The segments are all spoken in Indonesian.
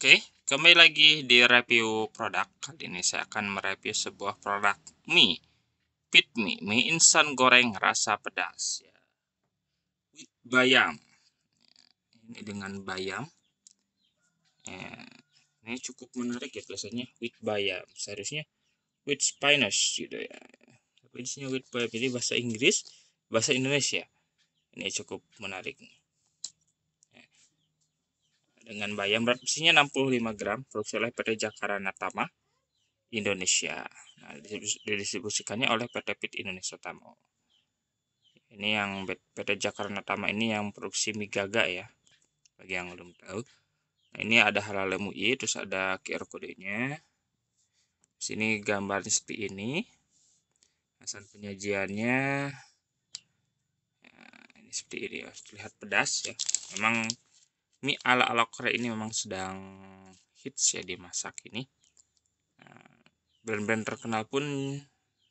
Oke, kembali lagi di review produk. Kali ini saya akan mereview sebuah produk mie, pit mie, mie instan goreng rasa pedas ya. With bayam. Ini dengan bayam. Ya, ini cukup menarik ya tulisannya with bayam. Seharusnya with spinach gitu ya. Tapi disini with bayam jadi bahasa Inggris, bahasa Indonesia. Ini cukup menarik nih dengan bayam berat besinya 65 gram produksi oleh PT jakarta Natama Indonesia. Nah, didistribusikannya oleh PT Pit Indonesia Tamo. Ini yang PT jakarta Natama ini yang produksi mie gaga ya. Bagi yang belum tahu. Nah, ini ada halal MUI, terus ada QR kodenya. Sini gambar seperti ini. Asal penyajiannya ya, ini seperti ini ya. Terlihat pedas ya. Memang ini ala-ala Korea ini memang sedang hits ya di masa kini eh, Brand-brand terkenal pun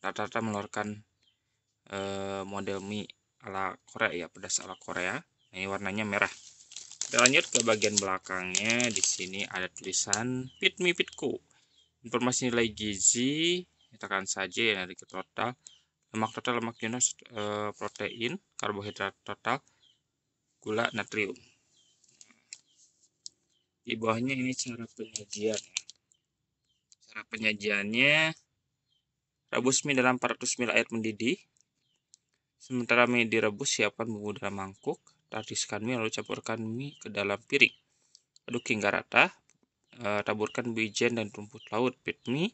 rata-rata mengeluarkan eh, model mie ala Korea ya, pedas ala Korea. Nah, ini warnanya merah. Kita lanjut ke bagian belakangnya. Di sini ada tulisan Pit Mie Pitku. Informasi nilai gizi ditekan saja ya dari total lemak total lemak jenuh eh, protein karbohidrat total gula natrium di bawahnya ini cara penyajian ya. cara penyajiannya rebus mie dalam 400 ml air mendidih sementara mie direbus siapkan bumbu dalam mangkuk tariskan mie lalu campurkan mie ke dalam piring aduk hingga rata e, taburkan wijen dan rumput laut pit mie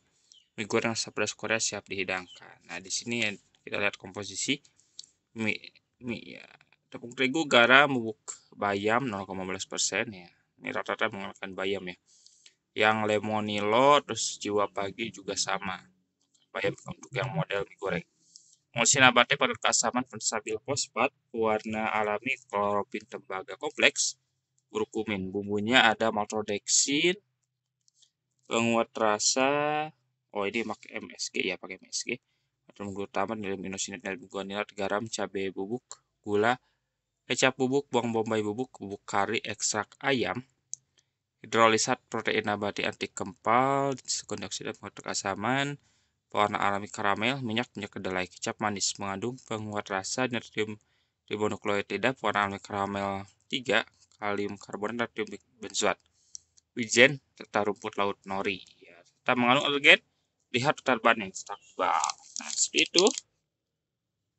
mie goreng rasa Korea siap dihidangkan nah di sini ya, kita lihat komposisi mie mie ya tepung terigu garam bubuk bayam 0,15% persen ya ini rata-rata menggunakan bayam ya yang lemonilo terus jiwa pagi juga sama bayam untuk yang model digoreng. goreng Mulsina nabate pada kasaman penstabil fosfat warna alami klorofil tembaga kompleks kurkumin bumbunya ada maltodextrin penguat rasa oh ini pakai MSG ya pakai MSG atau glutamat nilai minosinat nilai guanilat garam cabai bubuk gula kecap bubuk, bawang bombay bubuk, bubuk kari, ekstrak ayam, hidrolisat protein nabati anti kempal, konduksida pengatur asaman, pewarna alami karamel, minyak, minyak kedelai, kecap manis, mengandung penguat rasa, natrium ribonukleotida, pewarna alami karamel 3, kalium karbonat, natrium benzoat. Wijen, serta rumput laut nori. Ya, serta mengandung alergen, lihat yang stabil. Nah, seperti itu.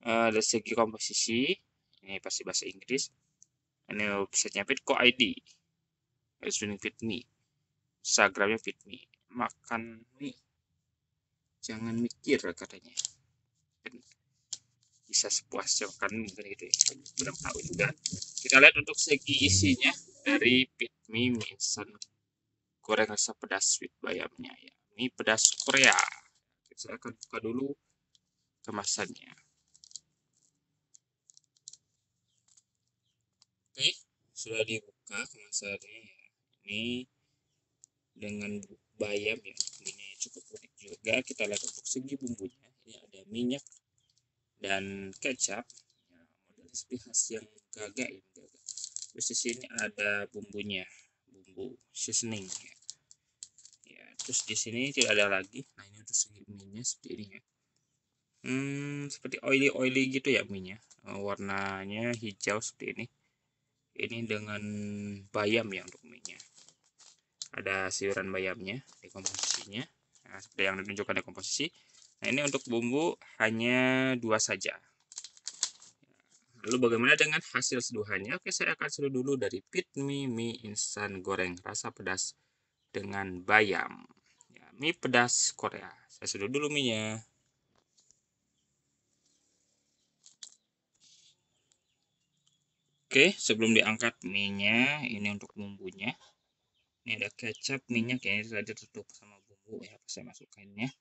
Uh, dari segi komposisi, ini pasti bahasa Inggris ini websitenya Fitco ID it's winning fit me Instagramnya fit me makan mie jangan mikir katanya bisa sepuasnya makan mie gitu ya. belum tahu juga kita lihat untuk segi isinya dari fit me mie goreng rasa pedas Sweet bayamnya ya mie pedas Korea Saya akan buka dulu kemasannya sudah dibuka kemasannya ya ini dengan bayam ya ini cukup unik juga kita lihat untuk segi bumbunya ini ada minyak dan kecap ya, model recipe khas yang gagah ya gagah terus di sini ada bumbunya bumbu seasoning ya. ya terus di sini tidak ada lagi nah ini untuk segi minyak seperti ini ya hmm, seperti oily oily gitu ya minyak eh, warnanya hijau seperti ini ini dengan bayam ya untuk mie nya. ada sayuran bayamnya dekomposisinya nah, seperti yang ditunjukkan dekomposisi nah ini untuk bumbu hanya dua saja lalu bagaimana dengan hasil seduhannya oke saya akan seduh dulu dari pit mie mie instan goreng rasa pedas dengan bayam ya, mie pedas Korea saya seduh dulu mie nya Oke, sebelum diangkat minyak, ini untuk bumbunya. Ini ada kecap, minyak ya, ini tadi tertutup sama bumbu ya, saya masukkannya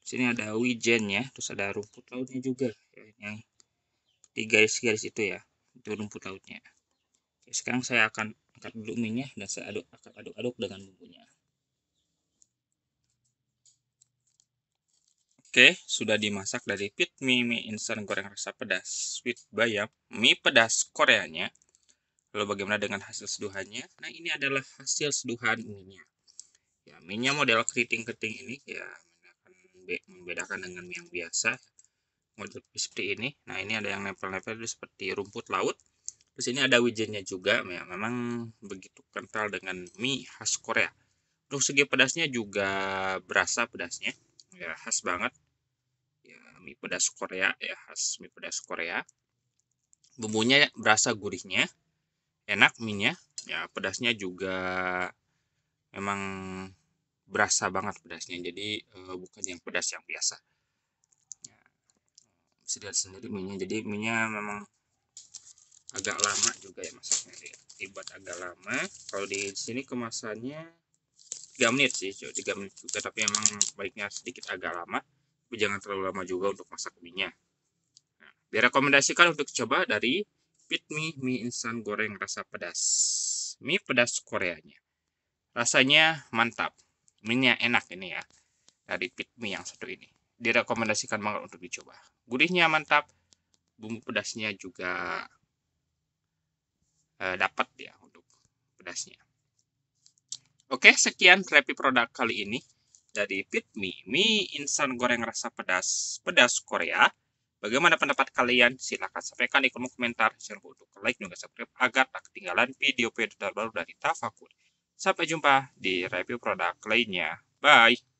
sini ada wijen ya, terus ada rumput lautnya juga ya, yang di garis-garis itu ya, itu rumput lautnya. Oke, sekarang saya akan angkat dulu minyak dan saya aduk akan aduk-aduk dengan bumbu. Oke, sudah dimasak dari Pit Mie Mie Instan Goreng Rasa Pedas Sweet Bayam Mie Pedas Koreanya. Lalu bagaimana dengan hasil seduhannya? Nah, ini adalah hasil seduhan mie-nya. Ya, mie-nya model keriting-keriting ini ya membedakan dengan mie yang biasa. Model seperti ini. Nah, ini ada yang nempel-nempel seperti rumput laut. Terus ini ada wijennya juga, ya, memang begitu kental dengan mie khas Korea. Untuk segi pedasnya juga berasa pedasnya ya khas banget ya mie pedas Korea ya khas mie pedas Korea bumbunya berasa gurihnya enak minyak ya pedasnya juga emang berasa banget pedasnya jadi eh, bukan yang pedas yang biasa ya, bisa lihat sendiri minyak jadi minyak memang agak lama juga ya masaknya dia ibat agak lama kalau di sini kemasannya 3 menit sih cuy 3 menit juga tapi emang baiknya sedikit agak lama tapi jangan terlalu lama juga untuk masak mie nya nah, direkomendasikan untuk coba dari Pit Mie Mie Instan Goreng Rasa Pedas Mie pedas Koreanya rasanya mantap mie nya enak ini ya dari Pit Mie yang satu ini direkomendasikan banget untuk dicoba gurihnya mantap bumbu pedasnya juga eh, dapat ya untuk pedasnya Oke, sekian Crappy produk kali ini dari Fit Mie, mie instan goreng rasa pedas, pedas Korea. Bagaimana pendapat kalian? Silahkan sampaikan di kolom komentar. Jangan lupa untuk like dan subscribe agar tak ketinggalan video-video terbaru dari Tafakur. Sampai jumpa di review produk lainnya. Bye!